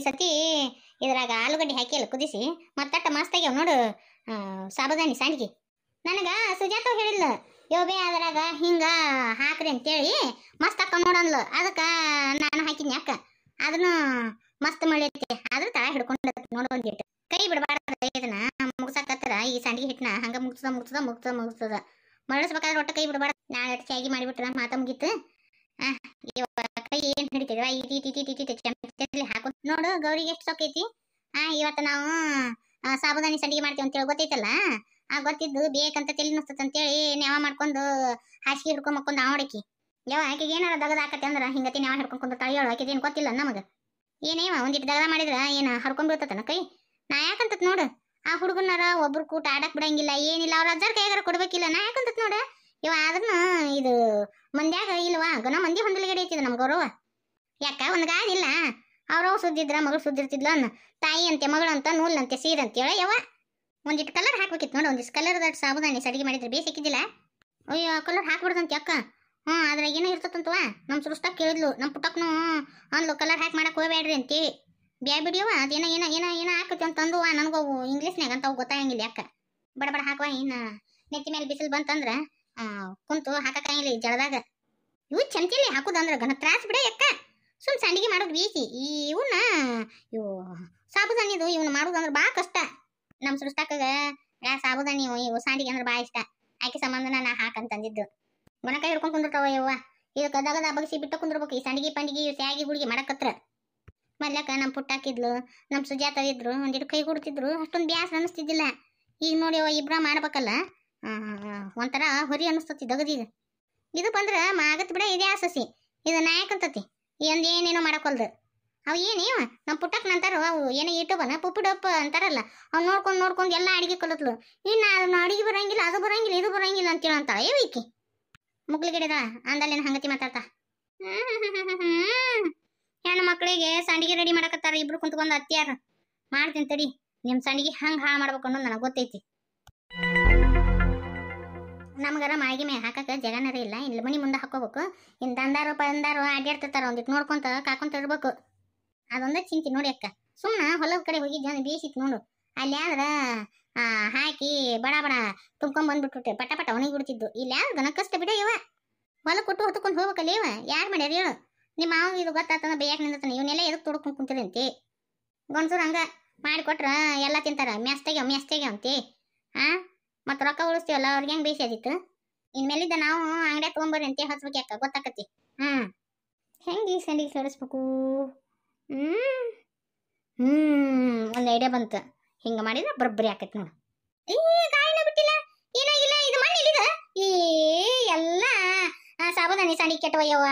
ಈ ಸತಿ ಇದ್ರಾಗ ಆಲೂಗಡ್ಡೆ ಹಾಕಿ ಎಲ್ಲ ಕುದಿಸಿ ಮತ್ತಟ್ಟ ಮಸ್ತಾಗ್ಯಾವ ನೋಡು ಸಾಬದಾನಿ ಸಂಡ್ಗಿ ನನಗೆ ಸುಜಾತ ಹೇಳಿಲ್ಲ ಯೋಬೆ ಅದ್ರಾಗ ಹಿಂಗ ಹಾಕ್ರಿ ಅಂತೇಳಿ ಮಸ್ತ್ ಹಾಕೊಂಡು ನೋಡನ್ಲ ಅದಕ್ಕ ನಾನು ಹಾಕಿನಿ ಯಾಕೆ ಅದನ್ನು ಮಸ್ತ್ ಮಳಿಯತ್ತೆ ಆದ್ರೂ ತಳ ನೋಡು ನೋಡೋಂದಿಟ್ಟು ಕೈ ಬಿಡಬಾರ್ದು ಇದನ್ನ ಮುಗ್ಸಾಕತ್ತರ ಈ ಸಂಡಿಗೆ ಹಿಟ್ಟನ್ನ ಹಂಗ ಮುಗ್ಸದ ಮುಗ್ಸದ ಮುಗ್ಸದ ಮುಗ್ಸದ ಮರಳಿಸ್ಬೇಕಾದ್ರೆ ಒಟ್ಟ ಕೈ ಬಿಡಬಾರ್ದು ನಾಳೆ ಚಾಗಿ ಮಾಡಿಬಿಟ್ರ ಮಾತ ಮುಗೀತು ಆ ಏನು ಚಮಚದಲ್ಲಿ ಹಾಕೋ ನೋಡು ಗೌರಿ ಎಷ್ಟು ಸೊಕ್ಕೈತಿ ಆ ಇವತ್ತು ನಾವು ಸಾಬುದಾನಿ ಸಂಡಿಗೆ ಮಾಡ್ತೀವಿ ಅಂತೇಳಿ ಗೊತ್ತೈತಲ್ಲ ಆ ಗೊತ್ತಿದ್ದು ಬೇಕಂತ ತಲೆ ಅಂತ ಅಂತೇಳಿ ನ್ಯಾವ ಮಾಡ್ಕೊಂಡು ಹಾಸಿಗೆ ಹಿಡ್ಕೊಂಡ್ ಮಕ್ಕೊಂಡು ಆವಡಕಿ ಯಾವ ಆಕೆಗೆ ಏನಾರ ದಗದ ಹಾಕತ್ತೆ ಅಂದ್ರ ಹಿಂಗತಿ ನ್ಯಾವ ಹಿಡ್ಕೊಂಡು ಕುಂದ ಹೇಳು ಏನು ಗೊತ್ತಿಲ್ಲ ನಮಗ ಏನೇವ ಒಂದಿಟ್ಟು ದಗದ ಮಾಡಿದ್ರ ಹರ್ಕೊಂಡ್ ಬಿಡ್ತತನ ಕೈ ನಾ ಯಾಕಂತತ್ ನೋಡು ಆ ಹುಡುಗನಾರ ಒಬ್ರು ಕೂಟ ಆಡಕ್ ಬಿಡಂಗಿಲ್ಲ ಏನಿಲ್ಲ ಅವ್ರ ಅಜ್ಜರ್ ಕೈಗಾರ ಕೊಡ್ಬೇಕಿಲ್ಲ ನಾ ಯಾಕಂತತ್ ನೋಡು ಇವ ಆದ್ರೂ ಇದು ಮಂದ್ಯಾಗ ಇಲ್ವಾ ಗನ ಮಂದಿ ಹೊಂದಲಿಗಡೆ ಐತಿ ನಮ್ಮ ಗೌರವ ಯಾಕ ಒಂದು ಇಲ್ಲ ಅವ್ರವ್ ಸುದ್ದಿದ್ರ ಮಗಳು ಸುದ್ದಿರ್ತಿದ್ಲ ಅನ್ನ ತಾಯಿ ಅಂತೆ ಮಗಳಂತ ನೂಲಂತೆ ಸೀರೆ ಹೇಳ ಯವ ಒಂದಿಟ್ಟು ಕಲರ್ ಹಾಕ್ಬೇಕಿತ್ತು ನೋಡಿ ಒಂದಿಷ್ಟು ಕಲರ್ ದಟ್ ಸಾಬುದಾನಿ ಸಡಿಗೆ ಮಾಡಿದ್ರೆ ಬೇ ಸಿಕ್ಕಿದ್ದಿಲ್ಲ ಅಯ್ಯೋ ಕಲರ್ ಹಾಕ್ಬಿಡ್ದಂತೆ ಅಕ್ಕ ಹ್ಞೂ ಅದ್ರಾಗ ಏನೋ ಇರ್ತದಂತವ ನಮ್ಮ ಸೃಷ್ಟಕ್ಕೆ ಕೇಳಿದ್ಲು ನಮ್ಮ ಪುಟ್ಟಕ್ಕನು ಅಂದ್ಲು ಕಲರ್ ಹಾಕಿ ಮಾಡಕ್ಕೆ ಹೋಗ್ಬೇಡ್ರಿ ಅಂತೀವಿ ಬ್ಯಾ ಬಿಡಿಯವ ಏನ ಏನೋ ಏನೋ ಏನೋ ಹಾಕತಿ ಅಂತಂದುವ ನನಗೂ ಇಂಗ್ಲೀಷ್ನಾಗ ಅಂತ ಗೊತ್ತಾಗಂಗಿಲ್ಲ ಯಾಕೆ ಬಡ ಬಡ ಹಾಕುವ ಏನು ನೆತ್ತಿ ಮೇಲೆ ಬಿಸಿಲು ಬಂತಂದ್ರೆ ಕುಂತು ಹಾಕಕಂಗಿಲ್ಲ ಜಳದಾಗ ಇವು ಚಂತಿಲಿ ಹಾಕುದಂದ್ರೆ ಘನ ತ್ರಾಸ್ ಬಿಡ ಎಕ್ಕ ಸುಮ್ ಸಂಡಿಗೆ ಮಾಡೋದು ಬೀಸಿ ಇವನ್ನ ಇವು ಸಾಬುದಾನಿದು ಇವನ್ನ ಅಂದ್ರೆ ಬಾ ಕಷ್ಟ ನಮ್ಮ ಸೃಷ್ಟಾಕಾಗ ಯಾ ಸಾಬುದಾನಿ ಇವು ಸಂಡಿಗೆ ಅಂದ್ರೆ ಭಾಳ ಇಷ್ಟ ಆಕೆ ಸಂಬಂಧನ ನಾ ಹಾಕಂತಂದಿದ್ದು ಗುಣಕಾಯಿ ಹಿಡ್ಕೊಂಡು ಕುಂದಿರ್ತಾವ ಇವ್ವ ಇದು ಕದಾಗದ ಬಗ್ಸಿ ಬಿಟ್ಟು ಕುಂದಿರ್ಬೇಕು ಈ ಸಂಡಿಗೆ ಪಂಡಿಗೆ ಇವು ಸ್ಯಾಗಿ ಗುಳಿಗೆ ಮಾಡಕತ್ರ ಮಲ್ಯಾಕ ನಮ್ಮ ಪುಟ್ಟಾಕಿದ್ಲು ನಮ್ಮ ಸುಜಾತ ಇದ್ರು ಒಂದಿಟ್ಟು ಕೈ ಕೊಡ್ತಿದ್ರು ಅಷ್ಟೊಂದು ಬ್ಯಾಸ ಅನ್ನಿಸ್ತಿದ್ದಿಲ್ಲ ಈಗ ನೋಡಿ ಇಬ್ರ ಮಾಡ್ಬೇಕಲ್ಲ ಒಂಥರ ಹೊರಿ ಅನ್ನಿಸ್ತತಿ ದಗದಿ ಇದು ಬಂದ್ರೆ ಮಾಗತ್ ಬಿಡ ಇದೇ ಸಸಿ ಇದು ನಾಯಕಂತತಿ ಅಂತತಿ ಏನೇನೋ ಮಾಡಕೊಲ್ದು ಅವು ಏನೇವ ನಮ್ಮ ಪುಟ್ಟಕ್ ನಂತರ ಅವು ಏನೋ ಯೂಟ್ಯೂಬನ ಪುಪ್ಪಿಡಪ್ಪ ಅಂತಾರಲ್ಲ ಅವ್ನು ನೋಡ್ಕೊಂಡು ನೋಡ್ಕೊಂಡು ಎಲ್ಲ ಅಡಿಗೆ ಕಲಿತ್ಲು ಇನ್ನ ಅದನ್ನ ಅಡಿಗೆ ಬರಂಗಿಲ್ಲ ಅದು ಬರಂಗಿಲ್ಲ ಇದು ಬರೋಂಗಿಲ್ಲ ಅಂತ ಹೇಳಂತ ಏ ಈಕಿ ಮುಗ್ಲಿಗಿಡದ ಅಂದಲ್ಲೇನು ಹಂಗತಿ ಮಾತಾಡ್ತಾ ಹೆಣ್ಣು ಮಕ್ಕಳಿಗೆ ಸಂಡಿಗೆ ರೆಡಿ ಮಾಡಕತ್ತಾರ ಇಬ್ರು ಕುಂತ್ಕೊಂಡು ಅತ್ತಿಯಾರ ಮಾಡ್ತೀನಿ ತಡಿ ನಿಮ್ಮ ಸಂಡಿಗೆ ಹಂಗೆ ಹಾಳು ಮಾಡ್ಬೇಕು ಅನ್ನೋದು ನನಗೆ ಗೊತ್ತೈತಿ ನಮ್ಗಾರ ಮಾಗಿ ಮೇ ಹಾಕಕ್ಕೆ ಜಗನರ ಇಲ್ಲ ಇಲ್ಲಿ ಮನೆ ಮುಂದೆ ಹಾಕೋಬೇಕು ಇನ್ನು ದಂದಾರು ಪಂದಾರು ಅಡ್ಡಾಡ್ತಿರ್ತಾರ ಒಂದಿಟ್ಟು ನೋಡ್ಕೊಂತ ಕಾಕೊಂತ ಇರ್ಬೇಕು ಅದೊಂದು ಚಿಂತೆ ನೋಡಿ ಅಕ್ಕ ಸುಮ್ಮನೆ ಹೊಲದ ಕಡೆ ಹೋಗಿ ಜನ ಬೇಯಿಸಿತ್ತು ನೋಡು ಅಲ್ಲಿ ಆದ್ರೆ ಹಾಕಿ ಬಡ ಬಡ ತುಂಬ್ಕೊಂಡ್ ಪಟ ಪಟ ಒಣಗಿ ಬಿಡ್ತಿದ್ದು ಇಲ್ಲಿ ಯಾರು ಗನ ಕಷ್ಟ ಬಿಡ ಇವ ಹೊಲ ಕೊಟ್ಟು ಹೊತ್ಕೊಂಡು ಹೋಗ್ಬೇಕಲ್ಲ ಇವ ಯಾರು ಮಾಡ್ಯಾರ ಹೇಳು ನಿಮ್ಮ ಮಾವ ಇದು ಗೊತ್ತಾತಂದ್ರೆ ಬೇಯಾಕೆ ನಿಂದತಾನೆ ಇವನ್ನೆಲ್ಲ ಎದಕ್ಕೆ ತೊಡ್ಕೊಂಡು ಕುಂತಿರಂತಿ ಹಂಗ ಹಂಗೆ ಮಾಡಿಕೊಟ್ರೆ ಎಲ್ಲ ತಿಂತಾರೆ ಮೆಸ್ತಗೆ ಮೆಸ್ತಗೆ ಅಂತಿ ಹಾಂ ಮತ್ತು ರೊಕ್ಕ ಉಳಿಸ್ತೀವಲ್ಲ ಅವ್ರಿಗೆ ಹೆಂಗೆ ಬೇಸಿ ಆದಿತ್ತು ಇನ್ಮೇಲಿದ್ದ ನಾವು ಅಂಗಡಿಯಾಗ ತಗೊಂಬರ್ರಿ ಅಂತ ಹಚ್ಬೇಕು ಯಾಕೆ ಗೊತ್ತಾಕತಿ ಹ್ಮ್ ಹೆಂಗೆ ಈ ಸಂಡಿಗೆ ಸೇರಿಸ್ಬೇಕು ಹ್ಞೂ ಹ್ಞೂ ಒಂದು ಐಡಿಯಾ ಬಂತು ಹಿಂಗೆ ಮಾಡಿದ್ರೆ ಬರಬ್ಬರಿ ಆಕೈತಿ ನೋಡು ಏ ಕಾಯಿನ ಬಿಟ್ಟಿಲ್ಲ ಏನೋ ಇದು ಮಣ್ಣು ಇಲ್ಲಿದ ಏ ಎಲ್ಲ ಸಾಬದಾನಿ ಸಂಡಿಗೆ ಕೆಟ್ಟವಯ್ಯವ್ವ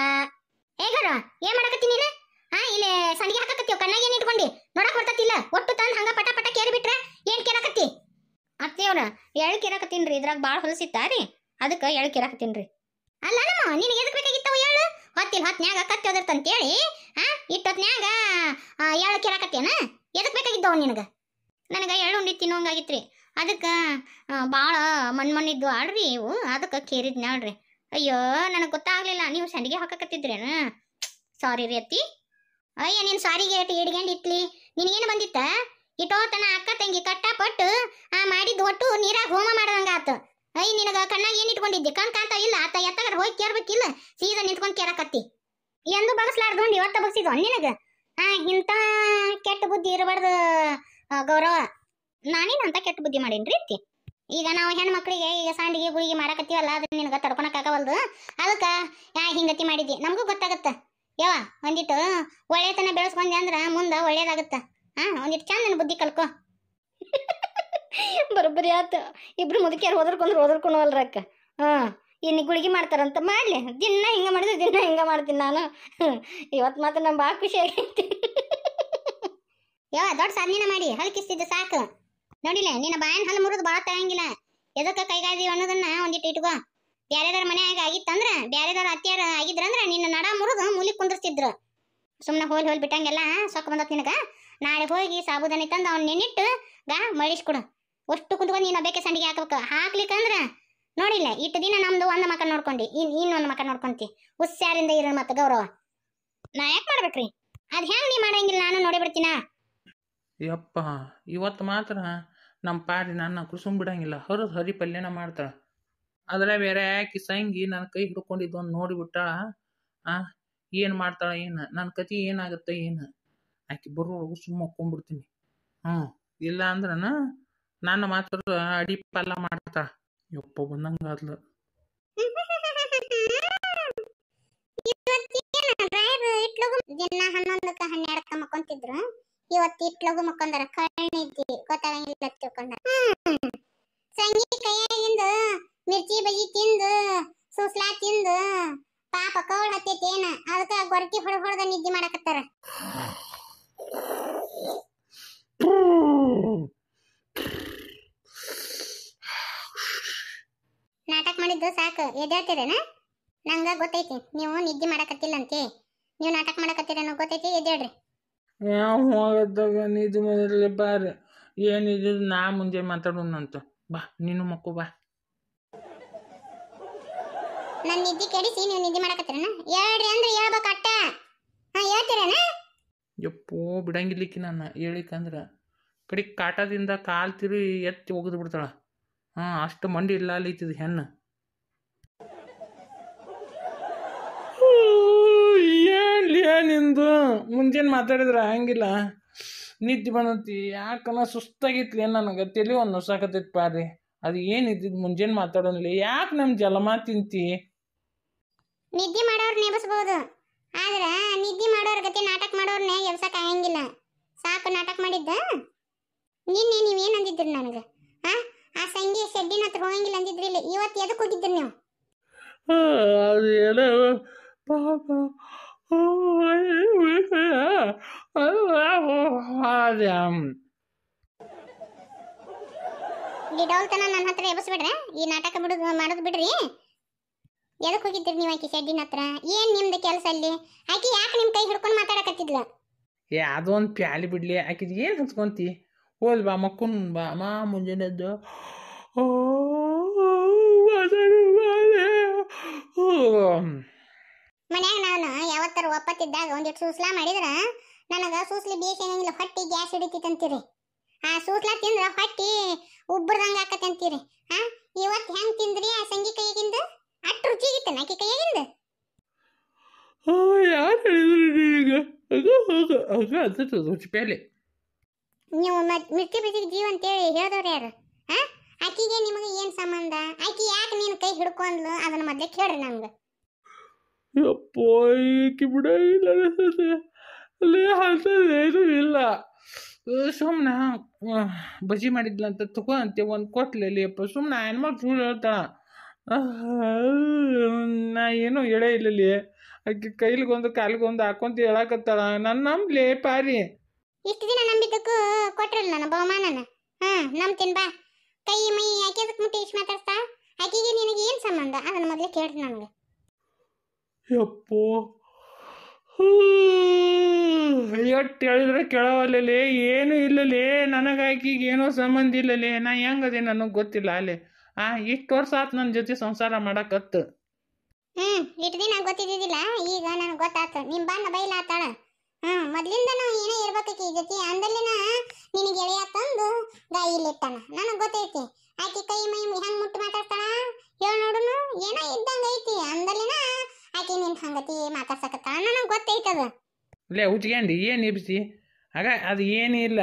ಹೇಗಾರ ಏನ್ ಮಾಡಕತ್ತಿ ನೀನು ಹಾ ಇಲ್ಲಿ ಸಂಡಿಗೆ ಹಾಕಕತ್ತೀವಿ ಕಣ್ಣಾಗ ಏನ್ ಇಟ್ಕೊಂಡಿ ನೋಡಕ್ ಬರ್ತತಿಲ್ಲ ಒಟ್ಟು ತಂದ್ ಹಂಗ ಪಟ ಪಟ ಕೇರಿ ಬಿಟ್ರೆ ಏನ್ ಕೇಳಕತ್ತಿ ಅತ್ತೆಯವ್ರ ಎಳ್ ತಿನ್ರಿ ಇದ್ರಾಗ ಭಾಳ ಹೊಲಸಿತ್ತಾರಿ ಅದಕ್ಕೆ ಎಳ್ ಕಿರಾಕತ್ತೀನ್ರಿ ಅಲ್ಲ ಅಲ್ಲಮ್ಮ ನಿನಗೆ ಎದಕ್ಕೆ ಬೇಕಾಗಿತ್ತವು ಎಳ್ಳು ಹೊತ್ತಿಲ್ ಹೊತ್ನ್ಯಾಗ ಕತ್ತಿ ಹಾ ಆ ಇಟ್ಟೊತ್ನ್ಯಾಗ ಎಳ್ ಕಿರಾಕತ್ತೇನ ಎದಕ್ಕೆ ಬೇಕಾಗಿದ್ದವ ನಿನಗೆ ನನಗೆ ಎಳ್ಳು ಉಂಡಿ ತಿನ್ನೋಂಗಾಗಿತ್ರಿ ಅದಕ್ಕೆ ಭಾಳ ಮಣ್ಣು ಮಣ್ಣಿದ್ದು ಆಡ್ರಿ ಇವು ಅದಕ್ಕೆ ಕೇರಿದ್ ನೋಡ್ರಿ ಅಯ್ಯೋ ನನಗೆ ಗೊತ್ತಾಗ್ಲಿಲ್ಲ ನೀವು ಸಂಡಿಗೆ ಹಾಕಕತ್ತಿದ್ರೇನ ಸಾರಿ ರೀ ಅತ್ತಿ ಅಯ್ಯ ನೀನು ಸಾರಿಗೆ ಏಟ್ ಏಡ್ಗಂಡು ಇತ್ಲಿ ಏನು ಬಂದಿತ್ತ ಇಟೋತನ ಅಕ್ಕ ತಂಗಿ ಕಟ್ಟಪಟ್ಟು ಆ ಮಾಡಿದ್ದು ಒಟ್ಟು ನೀರಾಗ ಹೋಮ ಮಾಡದಂಗಾತು ಐ ನಿನಗ ಕಣ್ಣಾಗ ಏನ್ ಇಟ್ಕೊಂಡಿದ್ದೆ ಕಣ್ ಕಾಂತ ಇಲ್ಲ ಆತ ಎತ್ತಗರ ಹೋಗಿ ಕೇರ್ಬೇಕಿಲ್ಲ ಸೀದಾ ನಿಂತ್ಕೊಂಡ್ ಕೇರಕತ್ತಿ ಎಂದು ಬಗಸ್ಲಾಡ್ದೊಂಡು ಇವತ್ತ ಬಗ್ಸಿದ್ವ ನಿನಗ ಆ ಇಂತ ಕೆಟ್ಟ ಬುದ್ಧಿ ಇರಬಾರ್ದು ಗೌರವ ನಾನೇನ ಅಂತ ಕೆಟ್ಟ ಬುದ್ಧಿ ಮಾಡೇನ್ರಿ ರೀತಿ ಈಗ ನಾವು ಹೆಣ್ಮಕ್ಳಿಗೆ ಈಗ ಸಾಂಡಿಗೆ ಗುಳಿಗೆ ಮಾಡಕತ್ತೀವಲ್ಲ ಅದನ್ನ ನಿನಗೆ ಆಗವಲ್ದು ಅದಕ್ಕೆ ಯಾ ಹಿಂಗತಿ ಮಾಡಿದ್ದಿ ನಮಗೂ ಗೊತ್ತಾಗತ್ತ ಯಾವ ಒಂದಿಟ್ಟು ಒಳ್ಳೆತನ ಬೆಳೆಸ್ಕೊಂಡೆ ಅಂದ್ರ ಮುಂದ ಒಳ್ಳೇದಾಗತ್ತ ಹಾಂ ಒಂದಿಟ್ಟು ಚಂದ ನನ್ನ ಬುದ್ಧಿ ಕಲ್ಕೋ ಬರೋಬ್ಬರಿ ಆತು ಇಬ್ರು ಮುದುಕಿಯಾರು ಹೋದರ್ಕೊಂಡ್ರೆ ಹೋದರ್ಕೊಂಡವಲ್ರ ಅಕ್ಕ ಹಾಂ ಇನ್ನು ಗುಳಿಗೆ ಮಾಡ್ತಾರಂತ ಮಾಡಲಿ ದಿನ ಹಿಂಗೆ ಮಾಡಿದ್ರೆ ದಿನ ಹಿಂಗೆ ಮಾಡ್ತೀನಿ ನಾನು ಇವತ್ತು ಮಾತ್ರ ನಂಗೆ ಭಾಳ ಖುಷಿ ಆಗೈತಿ ಯಾವ ದೊಡ್ಡ ಸಾಧನೆ ಮಾಡಿ ಹಲ್ಕಿಸ್ತಿದ್ದೆ ಸಾಕು ನೋಡಿಲ್ಲ ನಿನ್ನ ಬಾಯನ್ ಹಲ್ಲು ಮುರಿದು ಭಾಳ ತಗಂಗಿಲ್ಲ ಎದಕ್ಕೆ ಕೈಗಾದೀವಿ ಅನ್ನೋದನ್ನ ಒಂದಿಟ್ಟು ಇಟ್ಕೋ ಬ್ಯಾರೆದಾರ ಮನೆಯಾಗ ಆಗಿತ್ತಂದ್ರೆ ಬ್ಯಾರೆದಾರ ಅತ್ಯಾರ ಆಗಿದ್ರಂದ್ರೆ ನಿನ್ನ ನಡ ಮುರಿದು ಮೂಲಿ ಕುಂದಿರ್ತಿದ್ರು ಸುಮ್ಮನೆ ಹೋಲ್ ಹೋಲ್ ಬಿಟ್ಟಂಗೆಲ್ಲ ಸೊಕ್ಕ ಬಂದತ್ ನಾಳೆ ಹೋಗಿ ಸಾಬುದಾನಿ ತಂದು ಅವ್ನು ನೆನಿಟ್ಟು ಗಾ ಕೊಡು ಅಷ್ಟು ಕುಂತ್ಕೊಂಡು ನೀನು ಬೇಕೆ ಸಂಡಿಗೆ ಹಾಕ್ಬೇಕು ಹಾಕ್ಲಿಕ್ಕಂದ್ರೆ ನೋಡಿಲ್ಲ ಇಟ್ಟು ದಿನ ನಮ್ದು ಒಂದು ಮಕ ನೋಡ್ಕೊಂಡು ಇನ್ ಇನ್ನೊಂದು ಮಕ್ಕ ನೋಡ್ಕೊಂತಿ ಹುಷಾರಿಂದ ಇರೋ ಮತ್ತೆ ಗೌರವ ನಾ ಯಾಕೆ ಮಾಡ್ಬೇಕ್ರಿ ಅದು ಹೆಂಗೆ ನೀ ಮಾಡಂಗಿಲ್ಲ ನಾನು ನೋಡಿ ನೋಡಿಬಿಡ್ತೀನ ಯಪ್ಪ ಇವತ್ತು ಮಾತ್ರ ನಮ್ಮ ಪಾಡಿ ನನ್ನ ಕುಸುಮ್ ಬಿಡಂಗಿಲ್ಲ ಹೊರ ಹರಿ ಪಲ್ಯನ ಮಾಡ್ತಾಳ ಆದರೆ ಬೇರೆ ಯಾಕೆ ಸಂಗಿ ನನ್ನ ಕೈ ಹಿಡ್ಕೊಂಡಿದ್ದು ಒಂದು ನೋಡಿಬಿಟ್ಟಾಳ ಆ ಏನು ಮಾಡ್ತಾಳೆ ಏನು ನನ್ನ ಕತಿ ಏನಾಗುತ್ತೆ ಏನು ಆಕೆ ಬರೋಳಗು ಸುಮ್ಮ ಒಕ್ಕೊಂಡ್ಬಿಡ್ತೀನಿ ಹ್ಞೂ ಇಲ್ಲ ಅಂದ್ರ ನನ್ನ ಮಾತ್ರ ಅಡಿ ಪಲ್ಲ ಮಾಡ್ತಾ ಯಪ್ಪ ಬಂದಂಗಾದ್ಲು ದಿನ ಹನ್ನೊಂದಕ್ಕ ಹನ್ನೆರಡಕ್ಕ ಮಕ್ಕೊಂತಿದ್ರು ಇವತ್ತು ಇಟ್ಲಗು ಮಕ್ಕೊಂಡಾರ ಕಣ್ಣಿದ್ದಿ ಗೊತ್ತಾಗಂಗಿಲ್ಲ ತಿಳ್ಕೊಂಡ ನಂಗ ಗೊತ್ತೈತಿ ನೀವು ನಿದ್ದೆ ಮಾಡಕತ್ತಿಲ್ಲಂತೆ ನೀವು ನಾಟಕ ಮಾಡಕತ್ತೀರೇನೋ ಗೊತ್ತೈತಿ ಎದ್ದೇಳ್ರಿ ನಾವು ಹೋಗದಾಗ ನಿದ್ದೆ ಮಾಡಿರ್ಲಿ ಬಾರಿ ಏನಿದ್ರು ನಾ ಮುಂಜೆ ಮಾತಾಡೋಣಂತ ಬಾ ನೀನು ಮಕ್ಕು ಬಾ ನನ್ನ ನಿದ್ದೆ ಕೆಡಿಸಿ ನೀವು ನಿದ್ದೆ ಮಾಡಕತ್ತಿರನ ಹೇಳ್ರಿ ಅಂದ್ರೆ ಹೇಳ್ಬೇಕು ಹಾಂ ಹಾ ಹೇಳ್ತೀರೇನ ಯಪ್ಪೋ ಬಿಡಂಗಿಲ್ಲಿಕ್ಕಿ ನಾನು ಹೇಳಿಕಂದ್ರೆ ಕಡೆ ಕಾಟದಿಂದ ಕಾಲು ತಿರುಗಿ ಎತ್ತಿ ಒಗದು ಬಿಡ್ತಾಳೆ ಹಾಂ ಅಷ್ಟು ಮಂಡಿ ಇಲ್ಲ ಅಲ್ಲಿತ್ತಿದ್ ಹೆಣ್ಣು ನಿಂದು ಮುಂಜಾನೆ ಮಾತಾಡಿದ್ರೆ ಹಂಗಿಲ್ಲ ನಿದ್ದೆ ಬಂದತಿ ಯಾಕನ ಸುಸ್ತಾಗಿತ್ಲಿ ನನಗೆ ತಲೆ ಒಂದು ನುಸಾಕತ್ತೈತಿ ಪಾರಿ ಅದು ಏನಿದ್ದಿದ್ದು ಮುಂಜಾನೆ ಮಾತಾಡೋನ್ಲಿ ಯಾಕೆ ನಮ್ಮ ಜಲಮಾ ತಿಂತಿ ನಿದ್ದೆ ಮಾಡೋರು ನೆಬಸ್ಬೋದು ಆದ್ರೆ ನಿದ್ದೆ ಮಾಡೋರ ಗತಿ ನಾಟಕ ಮಾಡೋರ್ನೆ ಎಬ್ಸಕ್ ಆಗಂಗಿಲ್ಲ ಸಾಕು ನಾಟಕ ಮಾಡಿದ್ದ ನಿನ್ನೆ ನೀವೇನು ಅಂದಿದ್ರಿ ನನಗೆ ಆ ಆ ಸಂಗಿ ಸೆಡ್ಡಿನ ಹತ್ರ ಹೋಗಂಗಿಲ್ಲ ಅಂದಿದ್ರಿ ಇವತ್ತು ಎದಕ್ಕೆ ಹೋಗಿದ್ರಿ ನೀವು ಅದು ಏನೋ ಪಾಪ ಗಿಡೋಲ್ತನ ನನ್ನ ಹತ್ರ ಎಬ್ಬಿಸ್ಬಿಡ್ರೆ ಈ ನಾಟಕ ಬಿಡೋದು ಮಾಡೋದು ಬಿಡ್ರಿ ಎದಕ್ಕೆ ಹೋಗಿದ್ರಿ ನೀವು ಆಕಿ ಶೆಡ್ಡಿನ ಹತ್ರ ಏನು ನಿಮ್ದು ಕೆಲಸ ಅಲ್ಲಿ ಆಕಿ ಯಾಕೆ ನಿಮ್ಮ ಕೈ ಹಿಡ್ಕೊಂಡು ಮಾತಾಡಕತ್ತಿದ್ಲ ಏ ಅದು ಪ್ಯಾಲಿ ಬಿಡ್ಲಿ ಆಕಿದ್ ಏನು ಹಂಚ್ಕೊಂತಿ ಹೋಲ್ ಬಾ ಮಕ್ಕನ್ ಬಾ ಮಾ ಮುಂಜಾನೆದ್ದು ಓ ಮಾತಾಡು ಮನ್ಯಾಗ ನಾನು ಯಾವತ್ತರ ಒಪ್ಪತ್ತಿದ್ದಾಗ ಒಂದಿಟ್ಟು ಸೂಸ್ಲಾ ಮಾಡಿದ್ರ ನನಗೆ ಸೂಸ್ಲಿ ಬೇಸ ಏನಂಗಿಲ್ಲ ಹೊಟ್ಟಿ ಗ್ಯಾಸ್ ಹಿಡಿತೈತೆ ಅಂತೀರಿ ಆ ಸೂಸ್ಲಾ ತಿಂದ್ರ ಹೊಟ್ಟಿ ಉಬ್ಬರ್ದಂಗೆ ಆಕತ್ತೆ ಅಂತೀರಿ ಹಾ ಇವತ್ತು ಹೆಂಗ್ ತಿಂದ್ರಿ ಆ ಸಂಗಿ ಕೈಯಾಗಿಂದ ಅಷ್ಟು ರುಚಿ ನಾಕಿ ಕೈಯಾಗಿಂದ ಯಾರು ಹೇಳಿದ್ರು ನಿನಗೆ ನೀವು ಮಿರ್ಚಿ ಜೀವ ಅಂತೇಳಿ ಹೇಳಿದವ್ರು ಯಾರು ಹಾ ಆಕಿಗೆ ನಿಮಗೆ ಏನು ಸಂಬಂಧ ಆಕಿ ಯಾಕೆ ನೀನು ಕೈ ಹಿಡ್ಕೊಂಡ್ಲು ಅದನ್ನ ಮೊದಲೇ ಕೇಳ್ರಿ ನಮ್ಗೆ ಅಪ್ಪೋ ಈಕಿ ಬಿಡ ಇಲ್ಲ ಅಲ್ಲೇ ಅಂಥದ್ದು ಏನೂ ಇಲ್ಲ ಸುಮ್ಮನೆ ಬಜಿ ಮಾಡಿದ್ಲಂತ ತಗೋ ಅಂತೆ ಒಂದು ಕೊಟ್ಲಲ್ಲಿ ಅಪ್ಪ ಸುಮ್ಮನೆ ಮಾಡಿ ಸುಳ್ಳು ಹೇಳ್ತಾಳ ನಾ ಏನೂ ಹೇಳೇ ಇಲ್ಲಲ್ಲಿ ಆಕೆ ಕೈಲಿಗೊಂದು ಕಾಲಿಗೊಂದು ಹಾಕೊಂತ ಹೇಳಕತ್ತಾಳ ನನ್ನ ನಂಬ್ಲಿ ಪಾರಿ ಇಷ್ಟು ದಿನ ನಂಬಿದ್ದಕ್ಕೂ ಕೊಟ್ರಲ್ಲ ನನ್ನ ಬಹುಮಾನನ ಹಾಂ ನಂಬ್ತೀನಿ ಬಾ ಕೈ ಮೈ ಯಾಕೆ ಅದಕ್ಕೆ ಮುಟ್ಟಿ ಇಷ್ಟು ಮಾತಾಡ್ತಾ ಆಕೆಗೆ ನಿನಗೆ ಏನು ಸಂಬಂಧ ಅದನ್ನು ಮೊದಲೇ ಕೇಳ್ರಿ ನನಗೆ ಯಪ್ಪೋ ಎಷ್ಟು ಹೇಳಿದ್ರೆ ಕೇಳವಲ್ಲೇ ಏನು ಇಲ್ಲಲೇ ನನಗಾಕಿಗೆ ಏನೋ ಸಂಬಂಧ ಇಲ್ಲಲೇ ನಾ ಹೆಂಗದೆ ನನಗೆ ಗೊತ್ತಿಲ್ಲ ಅಲ್ಲೇ ಆ ಇಷ್ಟು ವರ್ಷ ಆತು ನನ್ನ ಜೊತೆ ಸಂಸಾರ ಮಾಡಕತ್ತು ಹ್ಞೂ ಇಟ್ಟು ದಿನ ಗೊತ್ತಿದ್ದಿಲ್ಲ ಈಗ ನನಗೆ ಗೊತ್ತಾತು ನಿಮ್ಮ ಬಣ್ಣ ಬೈಲಾತಾಳ ಹ್ಞೂ ಮೊದಲಿಂದ ನಾವು ಏನೋ ಇರ್ಬೇಕಕ್ಕೆ ಈ ಜೊತೆ ಅಂದಲ್ಲಿನ ನಿನಗೆ ಗೆಳೆಯ ತಂದು ಗಾಯಿಲಿಟ್ಟಾನ ನನಗೆ ಗೊತ್ತೈತಿ ಆಕೆ ಕೈ ಮೈ ಹೆಂಗ್ ಮುಟ್ಟು ಮಾತಾಡ್ತಾಳ ಹೇಳ ನೋಡುನು ಏನೋ ಇದ್ದಂಗೈತಿ ಐತಿ ಆಕಿ ನಿನ್ ಸಂಗತಿ ಮಾತಾಡ್ಸಕತ್ತ ನನಗೆ ಗೊತ್ತೈತದ ಲೇ ಹುಚ್ಕೊಂಡಿ ಏನು ಎಬ್ಸಿ ಆಗ ಅದು ಇಲ್ಲ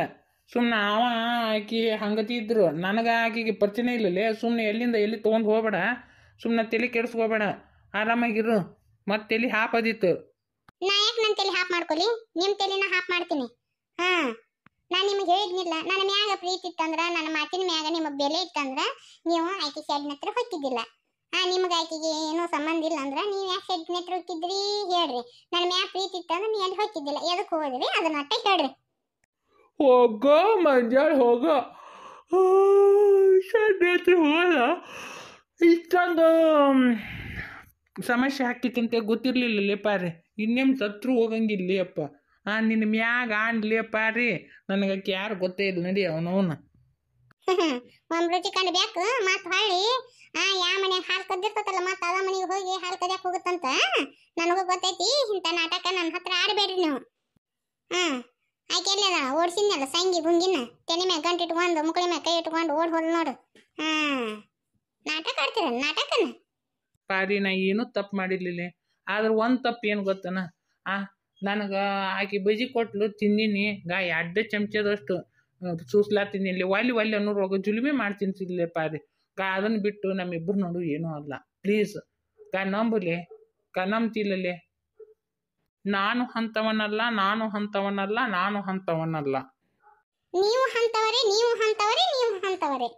ಸುಮ್ಮನೆ ಅವ ಆಕಿ ಹಂಗತಿ ಇದ್ರು ನನಗೆ ಆಕಿಗೆ ಪರಿಚಯ ಇಲ್ಲ ಲೇ ಸುಮ್ಮನೆ ಎಲ್ಲಿಂದ ಎಲ್ಲಿ ತೊಗೊಂಡು ಹೋಗ್ಬೇಡ ಸುಮ್ಮನೆ ತಲೆ ಕೆಡಿಸ್ಕೋಬೇಡ ಆರಾಮಾಗಿರು ಮತ್ತೆ ತಲೆ ಹಾಪದಿತ್ತು ನಾ ಯಾಕೆ ನನ್ನ ತಲೆ ಹಾಪ್ ಮಾಡ್ಕೊಲಿ ನಿಮ್ಮ ತಲೆನ ಹಾಪ್ ಮಾಡ್ತೀನಿ ಹಾಂ ನಾನು ನಿಮಗೆ ಹೇಳಿದ್ನಿಲ್ಲ ನನ್ನ ಮ್ಯಾಗ ಪ್ರೀತಿ ಇತ್ತಂದ್ರೆ ನನ್ನ ಮಾತಿನ ಮ್ಯಾಗ ನಿಮಗೆ ಬೆಲೆ ಇತ್ತಂದ್ರೆ ನೀವು ಆಕಿ ಶೆಡ್ನ ಹತ್ರ ಹೊಕ್ಕಿದ್ದಿಲ್ಲ ಆ ನಿಮ್ಗೆ ಆಕೆಗೆ ಏನೋ ಸಂಬಂಧ ಇಲ್ಲ ಅಂದ್ರೆ ನೀವು ಯಾಕೆ ಹೆಡ್ ನೆತ್ರ ಹೋಗಿದ್ರಿ ಹೇಳ್ರಿ ನನ್ನ ಮ್ಯಾ ಪ್ರೀತಿ ಅಂದ್ರೆ ನೀವು ಎಲ್ಲಿ ಹೋಗಿದ್ದಿಲ್ಲ ಎದಕ್ಕೆ ಹೋದ್ರಿ ಅದನ್ನ ಅಟ್ಟೆ ಹೇಳ್ರಿ ಹೋಗೋ ಮಂಜಾಳ ಹೋಗೋ ಸದ್ಯತ್ರ ಹೋಗಲ್ಲ ಇಷ್ಟೊಂದು ಸಮಸ್ಯೆ ಅಂತ ಗೊತ್ತಿರಲಿಲ್ಲ ಪಾರಿ ಇನ್ನೇನು ಸತ್ರು ಹೋಗಂಗಿಲ್ಲ ಅಪ್ಪ ಆ ನಿನ್ನ ಮ್ಯಾಗ ಅಪ್ಪ ರೀ ನನಗಕ್ಕೆ ಯಾರು ಗೊತ್ತೇ ಇಲ್ಲ ನಡಿ ಅವನವನ ಒಂದ್ ರುಚಿ ಕಂಡು ಬೇಕು ಮತ್ ಹೊಳ್ಳಿ ಆ ಯಾ ಮನೆ ಹಾಲ್ ಕದ್ದಿರ್ತತಲ್ಲ ಮತ್ ಅದ ಮನೆಗೆ ಹೋಗಿ ಹಾಲ್ ಕದ್ಯಾಕ್ ಹೋಗುತ್ತಂತ ನನಗೂ ಗೊತ್ತೈತಿ ಇಂಥ ನಾಟಕ ನನ್ನ ಹತ್ರ ಆಡಬೇಡ್ರಿ ನೀವು ಹ್ಮ್ ಆಕೆ ಎಲ್ಲಿ ಓಡಿಸಿದ್ನಲ್ಲ ಸಂಗಿ ಬುಂಗಿನ ತೆನೆ ಮ್ಯಾಗ ಗಂಟು ಇಟ್ಕೊಂಡು ಮುಕ್ಳಿ ಮ್ಯಾಗ ಕೈ ಇಟ್ಕೊಂಡು ಓಡ್ ಹೋದ್ ನೋಡು ಹ್ಮ್ ನಾಟಕ ಆಡ್ತೀರ ನಾಟಕನ ಪಾರಿ ನಾ ಏನೂ ತಪ್ಪು ಮಾಡಿರ್ಲಿಲ್ಲ ಆದ್ರೆ ಒಂದು ತಪ್ಪು ಏನು ಗೊತ್ತನ ಆ ನನಗೆ ಆಕೆ ಬಜಿ ಕೊಟ್ಲು ತಿಂದಿನಿ ಗಾ ಎರಡು ಚಮಚದಷ್ಟು ಸೂಸ್ಲಾತೀನಿ ಇಲ್ಲಿ ಒಲ್ಲಿ ಒಲ್ಲಿ ಅನ್ನೋ ರೋಗ ಜುಲುಮೆ ಮಾಡ್ತೀನಿ ಇಲ್ಲಪ್ಪ ರೀ ಕಾ ಅದನ್ನು ಬಿಟ್ಟು ನಮ್ಮಿಬ್ಬರು ನೋಡು ಏನೂ ಅಲ್ಲ ಪ್ಲೀಸ್ ಕಾ ನಂಬುಲಿ ಕಾ ನಂಬ್ತಿಲ್ಲಲ್ಲಿ ನಾನು ಹಂತವನಲ್ಲ ನಾನು ಹಂತವನಲ್ಲ ನಾನು ಹಂತವನಲ್ಲ ನೀವು ಹಂತವರೇ ನೀವು ಹಂತವರೇ ನೀವು ಹಂತವರೇ